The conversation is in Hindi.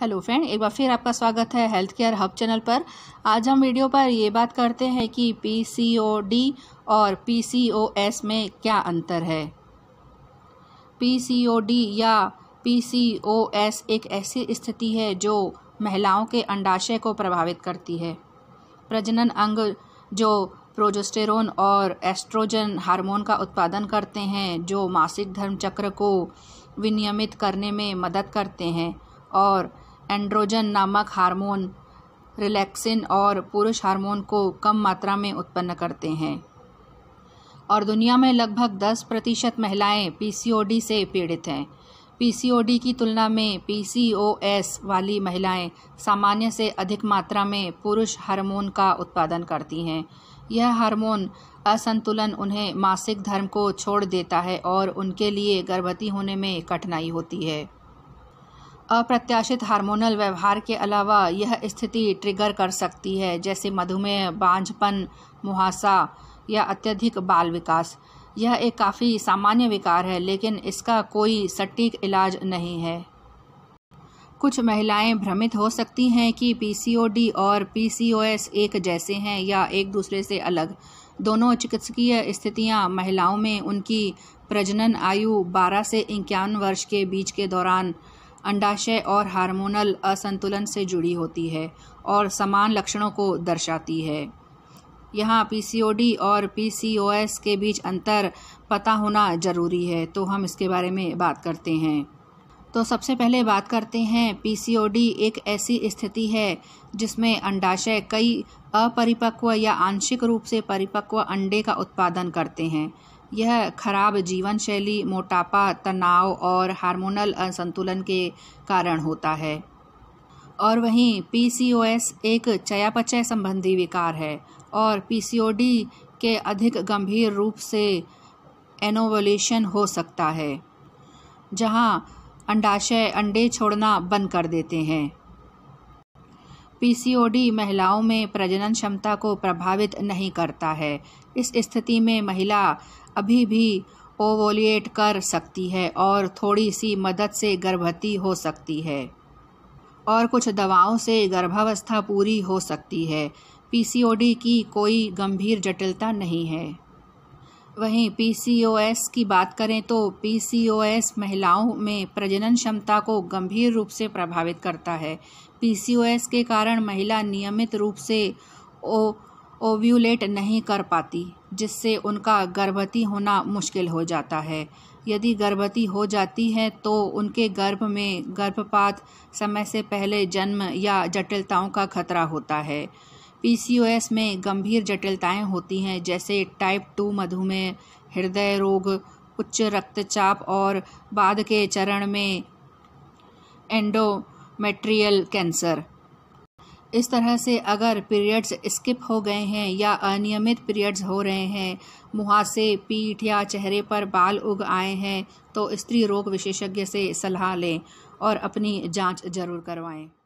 हेलो फ्रेंड एक बार फिर आपका स्वागत है हेल्थ केयर हब चैनल पर आज हम वीडियो पर ये बात करते हैं कि पीसीओडी और पीसीओएस में क्या अंतर है पीसीओडी या पीसीओएस एक ऐसी स्थिति है जो महिलाओं के अंडाशय को प्रभावित करती है प्रजनन अंग जो प्रोजेस्टेरोन और एस्ट्रोजन हार्मोन का उत्पादन करते हैं जो मासिक धर्म चक्र को विनियमित करने में मदद करते हैं और एंड्रोजन नामक हार्मोन रिलैक्सिन और पुरुष हार्मोन को कम मात्रा में उत्पन्न करते हैं और दुनिया में लगभग 10 प्रतिशत महिलाएँ पी से पीड़ित हैं पी की तुलना में पी वाली महिलाएं सामान्य से अधिक मात्रा में पुरुष हार्मोन का उत्पादन करती हैं यह हार्मोन असंतुलन उन्हें मासिक धर्म को छोड़ देता है और उनके लिए गर्भवती होने में कठिनाई होती है अप्रत्याशित हार्मोनल व्यवहार के अलावा यह स्थिति ट्रिगर कर सकती है जैसे मधुमेह बांझपन मुहासा या अत्यधिक बाल विकास यह एक काफ़ी सामान्य विकार है लेकिन इसका कोई सटीक इलाज नहीं है कुछ महिलाएं भ्रमित हो सकती हैं कि पीसीओडी और पीसीओएस एक जैसे हैं या एक दूसरे से अलग दोनों चिकित्सकीय स्थितियां महिलाओं में उनकी प्रजनन आयु 12 से इक्यावन वर्ष के बीच के दौरान अंडाशय और हार्मोनल असंतुलन से जुड़ी होती है और समान लक्षणों को दर्शाती है यहाँ पी और पी के बीच अंतर पता होना ज़रूरी है तो हम इसके बारे में बात करते हैं तो सबसे पहले बात करते हैं पी एक ऐसी स्थिति है जिसमें अंडाशय कई अपरिपक्व या आंशिक रूप से परिपक्व अंडे का उत्पादन करते हैं यह खराब जीवन शैली मोटापा तनाव और हार्मोनल असंतुलन के कारण होता है और वहीं पीसीओएस एक चयापचय संबंधी विकार है और पीसीओडी के अधिक गंभीर रूप से एनोवोल्यूशन हो सकता है जहां अंडाशय अंडे छोड़ना बंद कर देते हैं पीसीओडी महिलाओं में प्रजनन क्षमता को प्रभावित नहीं करता है इस स्थिति में महिला अभी भी ओवोलिएट कर सकती है और थोड़ी सी मदद से गर्भवती हो सकती है और कुछ दवाओं से गर्भावस्था पूरी हो सकती है पीसीओडी की कोई गंभीर जटिलता नहीं है वहीं पीसीओएस की बात करें तो पीसीओएस महिलाओं में प्रजनन क्षमता को गंभीर रूप से प्रभावित करता है पीसीओएस के कारण महिला नियमित रूप से ओ ओव्यूलेट नहीं कर पाती जिससे उनका गर्भवती होना मुश्किल हो जाता है यदि गर्भवती हो जाती है तो उनके गर्भ में गर्भपात समय से पहले जन्म या जटिलताओं का खतरा होता है पीसीओएस में गंभीर जटिलताएं होती हैं जैसे टाइप टू मधुमेह हृदय रोग उच्च रक्तचाप और बाद के चरण में एंडोमेट्रियल कैंसर इस तरह से अगर पीरियड्स स्किप हो गए हैं या अनियमित पीरियड्स हो रहे हैं मुहासे पीठ या चेहरे पर बाल उग आए हैं तो स्त्री रोग विशेषज्ञ से सलाह लें और अपनी जांच जरूर करवाएं